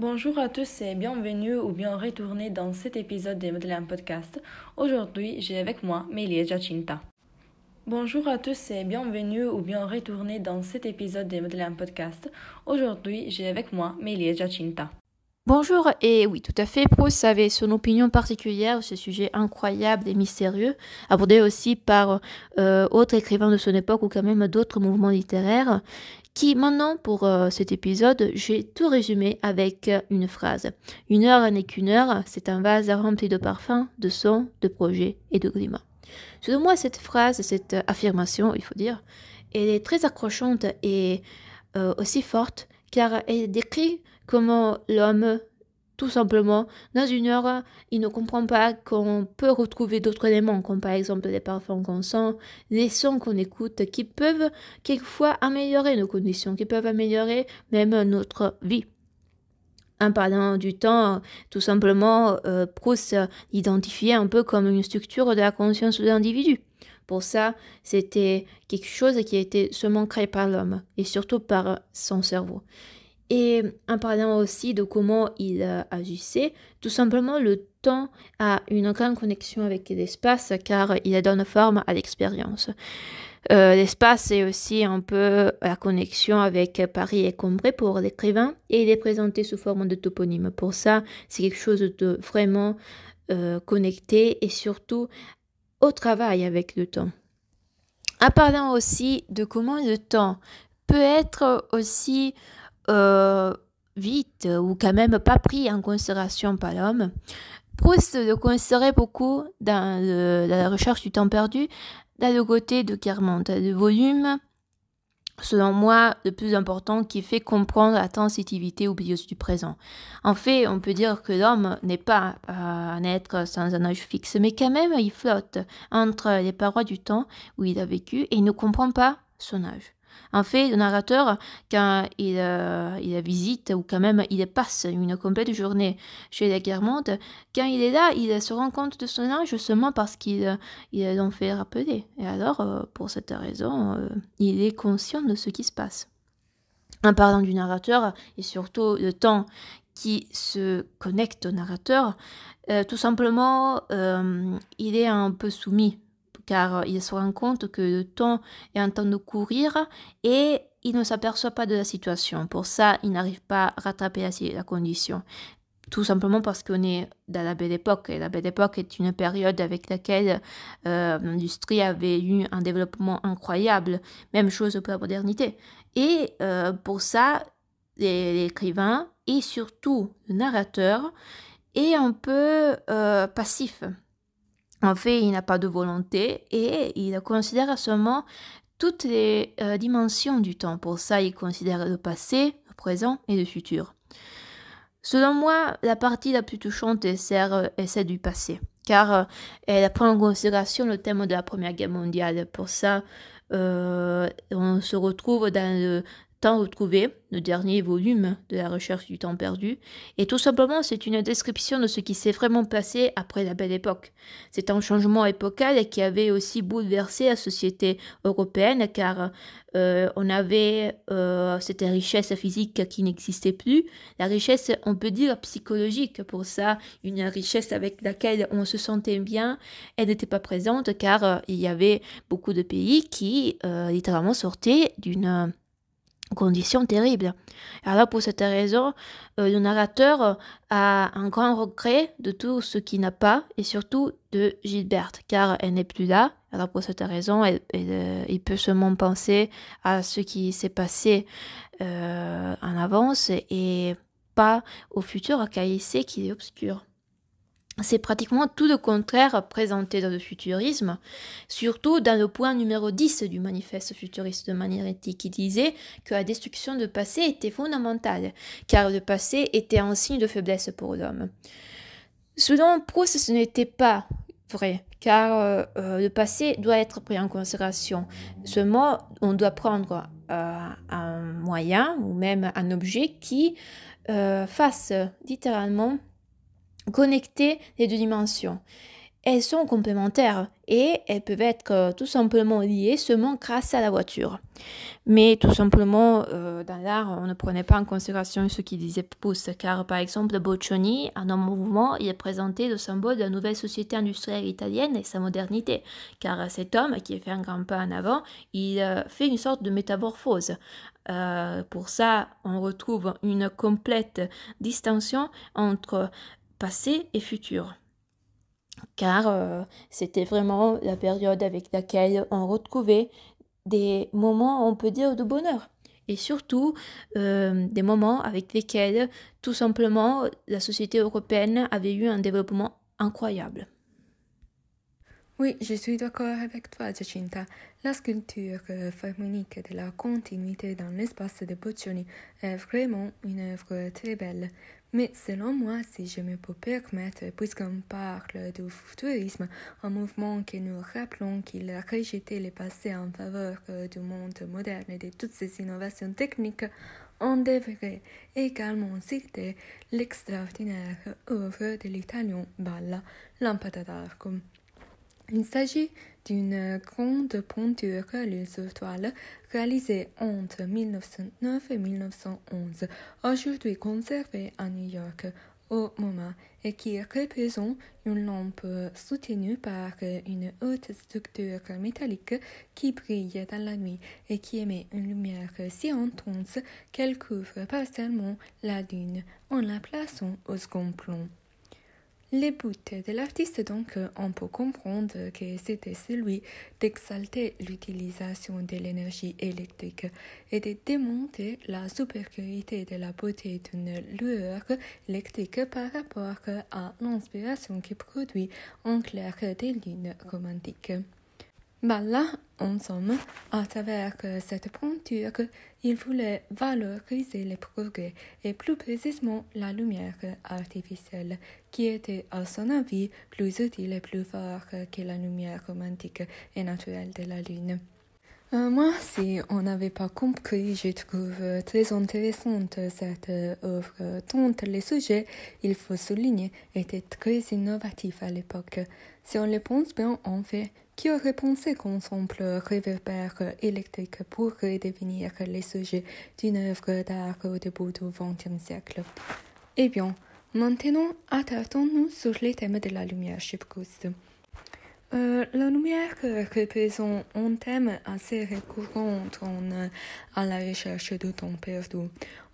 Bonjour à tous et bienvenue ou bien retourné dans cet épisode des Madeleine Podcast. Aujourd'hui, j'ai avec moi Melia Giacinta. Bonjour à tous et bienvenue ou bien retourné dans cet épisode des Madeleine Podcast. Aujourd'hui, j'ai avec moi Melia Giacinta. Bonjour et oui, tout à fait, Proust avait son opinion particulière sur ce sujet incroyable et mystérieux, abordé aussi par d'autres euh, écrivains de son époque ou quand même d'autres mouvements littéraires qui maintenant pour euh, cet épisode, j'ai tout résumé avec euh, une phrase. Une heure n'est qu'une heure, c'est un vase rempli de parfums, de sons, de projets et de climat. Selon moi, cette phrase, cette euh, affirmation, il faut dire, elle est très accrochante et aussi forte car elle décrit comment l'homme tout simplement, dans une heure, il ne comprend pas qu'on peut retrouver d'autres éléments, comme par exemple les parfums qu'on sent, les sons qu'on écoute, qui peuvent quelquefois améliorer nos conditions, qui peuvent améliorer même notre vie. En parlant du temps, tout simplement, euh, Proust un peu comme une structure de la conscience de l'individu. Pour ça, c'était quelque chose qui était seulement créé par l'homme, et surtout par son cerveau et en parlant aussi de comment il agissait, tout simplement le temps a une grande connexion avec l'espace car il donne forme à l'expérience. Euh, l'espace est aussi un peu la connexion avec Paris et Combray pour l'écrivain et il est présenté sous forme de toponyme. Pour ça, c'est quelque chose de vraiment euh, connecté et surtout au travail avec le temps. En parlant aussi de comment le temps peut être aussi euh, vite ou quand même pas pris en considération par l'homme. Proust le considérait beaucoup dans, la recherche du temps perdu, dans le côté de Kermont, le volume, selon moi, le plus important qui fait comprendre la transitivité oublieuse du présent. En fait, on peut dire que l'homme n'est pas euh, un être sans un âge fixe, mais quand même, il flotte entre les parois du temps où il a vécu et il ne comprend pas son âge. En fait, le narrateur, quand il, euh, il visite ou quand même il passe une complète journée chez la Guermantes, quand il est là, il se rend compte de son âge seulement parce qu'il euh, il l'en fait rappeler. Et alors, euh, pour cette raison, il est conscient de ce qui se passe. En parlant du narrateur et surtout le temps qui se connecte au narrateur, tout simplement, il est un peu soumis car il se rend compte que le temps est en train de courir et il ne s'aperçoit pas de la situation. Pour ça, il n'arrive pas à rattraper la, condition tout simplement parce qu'on est dans la Belle Époque. Et la Belle Époque est une période avec laquelle euh, l'industrie avait eu un développement incroyable. Même chose pour la modernité. Et euh, pour ça, l'écrivain et surtout le narrateur est un peu euh, passif. En fait, il n'a pas de volonté et il considère seulement toutes les euh, dimensions du temps. Pour ça, il considère le passé, le présent et le futur. Selon moi, la partie la plus touchante est celle, du passé, car euh, elle prend en considération le thème de la Première Guerre mondiale. Pour ça, euh, on se retrouve dans le, Temps retrouvé, le dernier volume de la recherche du temps perdu, et tout simplement c'est une description de ce qui s'est vraiment passé après la belle époque. C'est un changement épocal qui avait aussi bouleversé la société européenne car euh, on avait euh, cette richesse physique qui n'existait plus, la richesse on peut dire psychologique pour ça, une richesse avec laquelle on se sentait bien, elle n'était pas présente car euh, il y avait beaucoup de pays qui littéralement sortaient d'une conditions terribles. Alors pour cette raison, euh, le narrateur euh, a un grand regret de tout ce qu'il n'a pas et surtout de Gilberte, car elle n'est plus là. Alors pour cette raison, euh, il peut seulement penser à ce qui s'est passé en avance et pas au futur, car il sait qu'il est obscur. C'est pratiquement tout le contraire présenté dans le futurisme, surtout dans le point numéro 10 du manifeste futuriste de éthique qui disait que la destruction du passé était fondamentale, car le passé était un signe de faiblesse pour l'homme. Selon Proust, ce n'était pas vrai, car euh, euh, le passé doit être pris en considération. Seulement, on doit prendre euh, un moyen ou même un objet qui fasse littéralement connecter les deux dimensions. Elles sont complémentaires et elles peuvent être euh, tout simplement liées seulement grâce à la voiture. Mais tout simplement, euh, dans l'art, on ne prenait pas en considération ce qu'il disait pousse car par exemple, Boccioni, en un mouvement, il présenté le symbole de la nouvelle société industrielle italienne et sa modernité, car cet homme qui fait un grand pas en avant, il euh, fait une sorte de métamorphose. pour ça, on retrouve une complète distinction entre passé et futur. Car euh, c'était vraiment la période avec laquelle on retrouvait des moments, on peut dire, de bonheur. Et surtout, euh, des moments avec lesquels, tout simplement, la société européenne avait eu un développement incroyable. Oui, je suis d'accord avec toi, Jacinta. La sculpture euh, pharaonique de la continuité dans l'espace de Boccioni est vraiment une œuvre très belle. Mais selon moi, si je me peux permettre, puisqu'on parle du futurisme, un mouvement qui nous rappelons qu'il a rejeté le passé en faveur euh, du monde moderne et de toutes ces innovations techniques, on devrait également citer l'extraordinaire œuvre de l'italien Balla Lampada d'Arco. Il s'agit d'une grande peinture sur toile réalisée entre 1909 et 1911, aujourd'hui conservée à New York au moment et qui représente une lampe soutenue par une haute structure métallique qui brille dans la nuit et qui émet une lumière si intense qu'elle couvre partiellement la dune en la plaçant au second plan. Les buts de l'artiste, donc, euh, on peut comprendre que c'était celui d'exalter l'utilisation de l'énergie électrique et de démonter la supériorité de la beauté d'une lueur électrique par rapport à l'inspiration qui produit en clair des lignes romantiques. Ben là, en somme, à travers euh, cette peinture, il voulait valoriser les progrès et plus précisément la lumière artificielle, qui était à son avis plus utile et plus forte que la lumière romantique et naturelle de la Lune. Euh, moi, si on n'avait pas compris, je trouve très intéressante cette euh, œuvre, tant les sujets, il faut souligner, étaient très innovatifs à l'époque. Si on le pense bien, on fait qui aurait pensé qu'un simple réverbère électrique pourrait devenir le sujet d'une œuvre d'art au début du XXe siècle Eh bien, maintenant, attardons-nous sur les thèmes de la lumière chez euh, la lumière représente un thème assez récurrent en, à la recherche du temps perdu.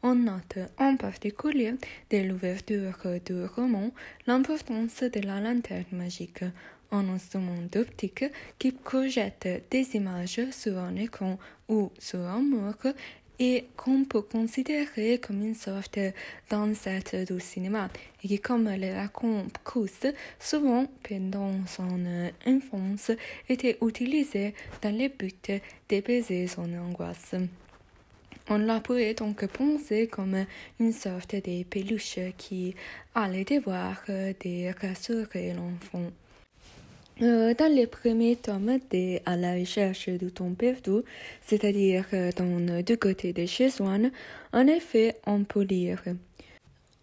On note en particulier dès l'ouverture du roman l'importance de la lanterne magique un instrument d'optique qui projette des images sur un écran ou sur un mur et qu'on peut considérer comme une sorte d'ancêtre du cinéma et qui, comme le raconte Proust, souvent pendant son enfance, était utilisé dans le but d'épaiser son angoisse. On la pourrait donc penser comme une sorte de peluche qui a le devoir de rassurer l'enfant. Euh, dans les premiers tomes de À la recherche euh, euh, du temps perdu, c'est-à-dire dans Deux côtés de chez Swan, en effet, on peut lire.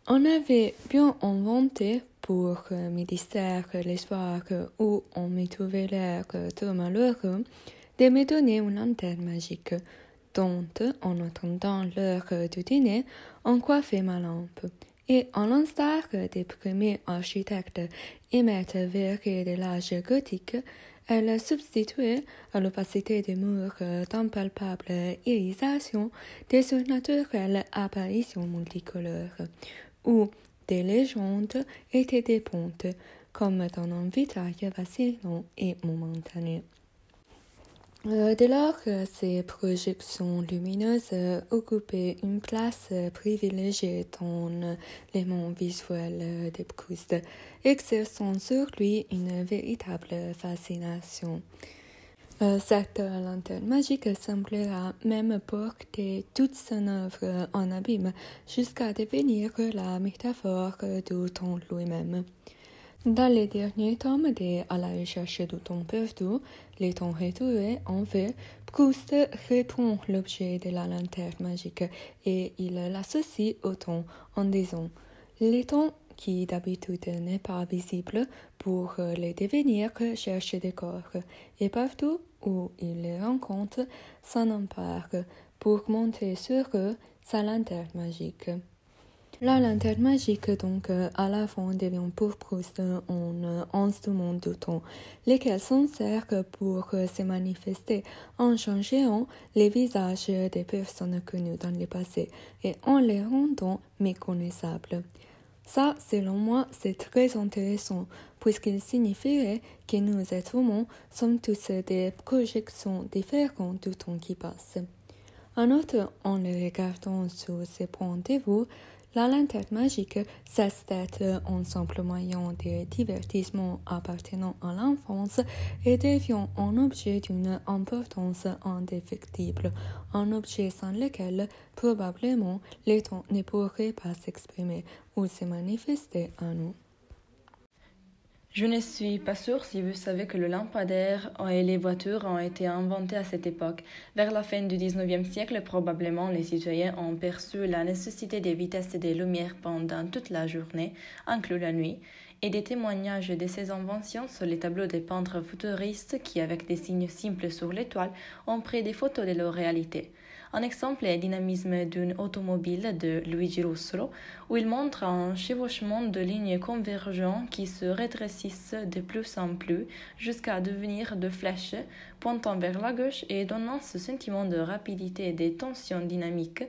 On avait bien inventé pour me distraire les soirs où on me trouvait l'air trop malheureux de me donner une lanterne magique, dont, en attendant l'heure du dîner, on coiffait ma lampe et en l'instar des premiers architectes maîtres verrés de l'âge gothique, elle substituait à l'opacité des murs d'impalpable irisation des surnaturelles apparitions multicolores, où des légendes étaient des pontes, comme dans un vitrail vacillant et momentané. Euh, dès lors ces projections lumineuses euh, occupaient une place euh, privilégiée dans mondes visuel de Proust, exerçant sur lui une véritable fascination. Cette lanterne magique semblera même porter toute son œuvre en abîme jusqu'à devenir la métaphore de temps lui-même. Dans les derniers tomes de À la recherche du temps perdu, les temps retrouvés en fait, Proust reprend l'objet de la lanterne magique et il l'associe au temps en disant Les temps qui d'habitude n'est pas visible pour les devenir cherchent des corps et partout où ils les rencontrent, s'en emparent pour monter sur eux sa lanterne magique. La lanterne magique, donc, euh, à la fin devient pour Proust un euh, instrument euh, de temps, lesquels s'en servent pour se manifester en changeant les visages des personnes connues dans le passé et en les rendant méconnaissables. Ça, selon moi, c'est très intéressant, puisqu'il signifierait que nous êtres humains sommes tous des projections différentes du temps qui passe. En outre, en les regardant sous ces point de vue, la lanterne magique un simple moyen de divertissement appartenant à l'enfance et devient un objet d'une importance indéfectible, un objet sans lequel probablement les temps ne pourrait pas s'exprimer ou se manifester à nous. Je ne suis pas sûr si vous savez que le lampadaire et les voitures ont été inventés à cette époque. Vers la fin du 19e siècle, probablement les citoyens ont perçu la nécessité des vitesses et des lumières pendant toute la journée, inclus la nuit, et des témoignages de ces inventions sur les tableaux des peintres futuristes qui, avec des signes simples sur l'étoile, ont pris des photos de leur réalité. Un exemple est le dynamisme d'une automobile de Luigi Russolo, où il montre un chevauchement de lignes convergentes qui se rétrécissent de plus en plus jusqu'à devenir de flèches pointant vers la gauche et donnant ce sentiment de rapidité et de tension dynamique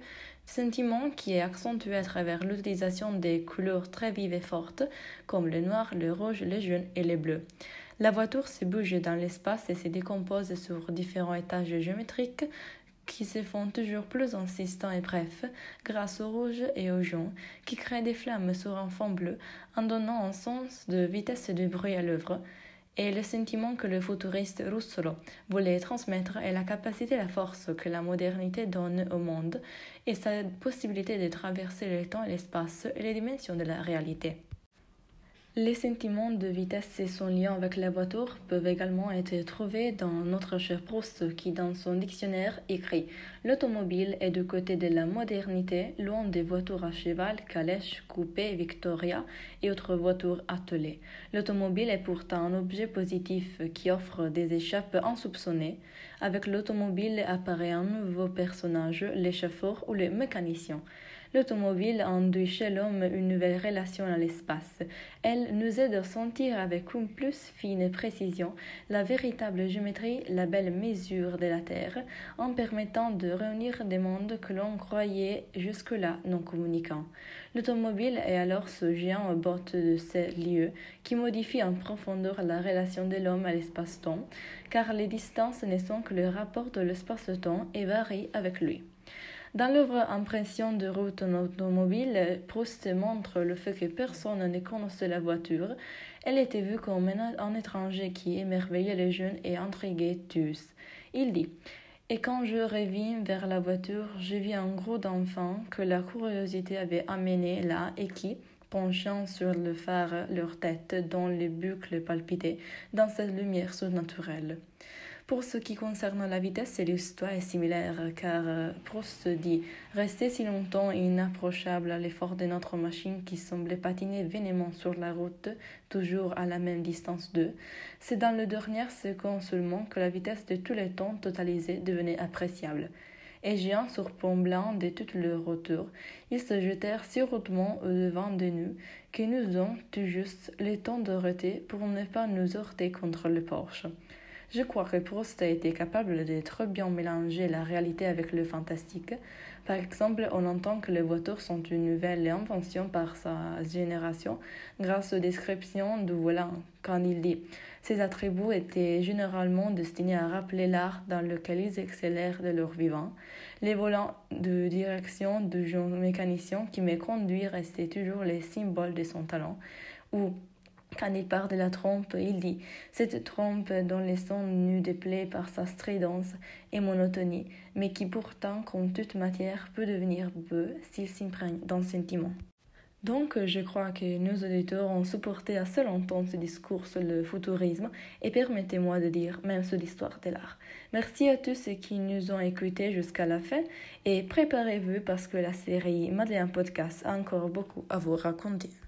sentiment qui est accentué à travers l'utilisation des couleurs très vives et fortes, comme le noir, le rouge, le jaune et le bleu. La voiture se bouge dans l'espace et se décompose sur différents étages géométriques, qui se font toujours plus insistants et brefs grâce au rouge et au jaune, qui créent des flammes sur un fond bleu en donnant un sens de vitesse de bruit à l'œuvre, et le sentiment que le futuriste Russolo voulait transmettre est la capacité et la force que la modernité donne au monde et sa possibilité de traverser le temps et l'espace et les dimensions de la réalité. Les sentiments de vitesse et son lien avec la voiture peuvent également être trouvés dans notre cher Proust qui, dans son dictionnaire, écrit L'automobile est du côté de la modernité, loin des voitures à cheval, calèche, coupé, Victoria et autres voitures attelées. L'automobile est pourtant un objet positif qui offre des échappes insoupçonnées. Avec l'automobile apparaît un nouveau personnage, l'échafaud ou le mécanicien. L'automobile induit chez l'homme une nouvelle relation à l'espace. Elle nous aide à sentir avec une plus fine précision la véritable géométrie, la belle mesure de la Terre, en permettant de réunir des mondes que l'on croyait jusque-là non communiquants. »« L'automobile est alors ce géant à bord de ces lieux qui modifie en profondeur la relation de l'homme à l'espace-temps, car les distances ne sont que le rapport de l'espace-temps et varient avec lui. Dans l'œuvre Impression de route en automobile, Proust montre le fait que personne ne connaissait la voiture. Elle était vue comme un étranger qui émerveillait les jeunes et intriguait tous. Il dit et quand je revins vers la voiture, je vis un gros d'enfants que la curiosité avait amené là et qui, penchant sur le phare, leur tête dont les bucles palpitaient dans cette lumière surnaturelle. Pour ce qui concerne la vitesse, l'histoire est similaire, car euh, Proust dit Rester si longtemps inapprochable à l'effort de notre machine qui semblait patiner vainement sur la route, toujours à la même distance d'eux, c'est dans le dernier second seulement que la vitesse de tous les temps totalisés devenait appréciable et géant sur pont blanc de tout leur retour, ils se jetèrent si rudement au-devant de nous que nous avons tout juste le temps de d'arrêter pour ne pas nous heurter contre le porche. Je crois que Proust a été capable de très bien mélanger la réalité avec le fantastique. Par exemple, on entend que les voitures sont une nouvelle invention par sa génération grâce aux descriptions du volant, quand il dit Ces attributs étaient généralement destinés à rappeler l'art dans lequel ils accélèrent de leur vivant. Les volants de direction du mécanicien qui m'est conduit restaient toujours les symboles de son talent, ou quand il parle de la trompe, il dit Cette trompe dont les sons nous déplaient par sa stridence et monotonie, mais qui pourtant, comme toute matière, peut devenir beau s'il s'imprègne d'un sentiment. Donc, je crois que nos auditeurs ont supporté assez longtemps ce discours sur le futurisme et permettez-moi de dire même sur l'histoire de l'art. Merci à tous ceux qui nous ont écoutés jusqu'à la fin et préparez-vous parce que la série Madeleine Podcast a encore beaucoup à vous raconter.